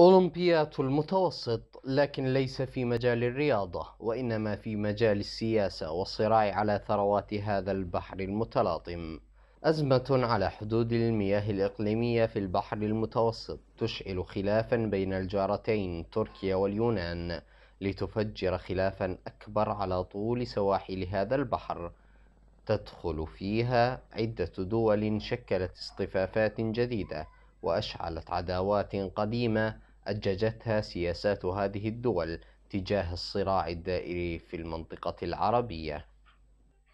أولمبيات المتوسط لكن ليس في مجال الرياضة وإنما في مجال السياسة والصراع على ثروات هذا البحر المتلاطم أزمة على حدود المياه الإقليمية في البحر المتوسط تشعل خلافا بين الجارتين تركيا واليونان لتفجر خلافا أكبر على طول سواحل هذا البحر تدخل فيها عدة دول شكلت اصطفافات جديدة وأشعلت عداوات قديمة أججتها سياسات هذه الدول تجاه الصراع الدائري في المنطقة العربية.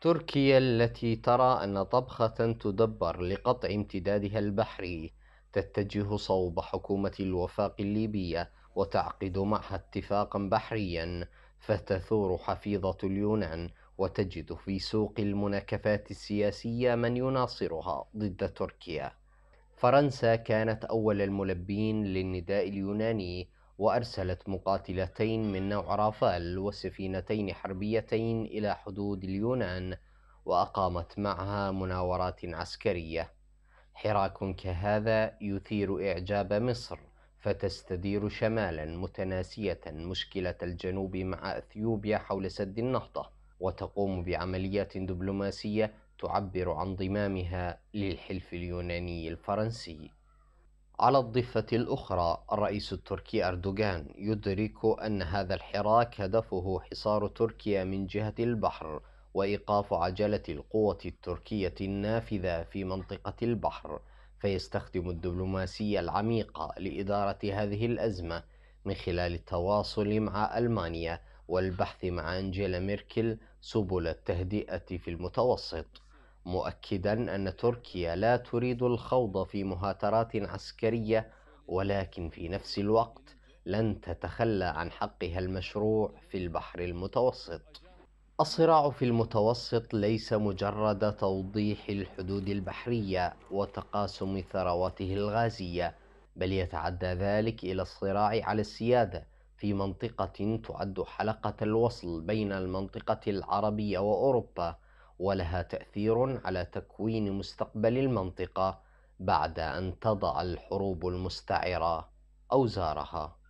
تركيا التي ترى أن طبخة تدبر لقطع امتدادها البحري تتجه صوب حكومة الوفاق الليبية وتعقد معها اتفاقا بحريا فتثور حفيظة اليونان وتجد في سوق المناكفات السياسية من يناصرها ضد تركيا فرنسا كانت أول الملبين للنداء اليوناني وأرسلت مقاتلتين من نوع رافال وسفينتين حربيتين إلى حدود اليونان وأقامت معها مناورات عسكرية حراك كهذا يثير إعجاب مصر فتستدير شمالا متناسية مشكلة الجنوب مع أثيوبيا حول سد النهضة وتقوم بعمليات دبلوماسية تعبر عن ضمامها للحلف اليوناني الفرنسي على الضفة الأخرى الرئيس التركي أردوغان يدرك أن هذا الحراك هدفه حصار تركيا من جهة البحر وإيقاف عجلة القوة التركية النافذة في منطقة البحر فيستخدم الدبلوماسية العميقة لإدارة هذه الأزمة من خلال التواصل مع ألمانيا والبحث مع أنجيلا ميركل سبل التهدئة في المتوسط مؤكدا أن تركيا لا تريد الخوض في مهاترات عسكرية ولكن في نفس الوقت لن تتخلى عن حقها المشروع في البحر المتوسط الصراع في المتوسط ليس مجرد توضيح الحدود البحرية وتقاسم ثرواته الغازية بل يتعدى ذلك إلى الصراع على السيادة في منطقة تعد حلقة الوصل بين المنطقة العربية وأوروبا ولها تأثير على تكوين مستقبل المنطقة بعد أن تضع الحروب المستعرة أوزارها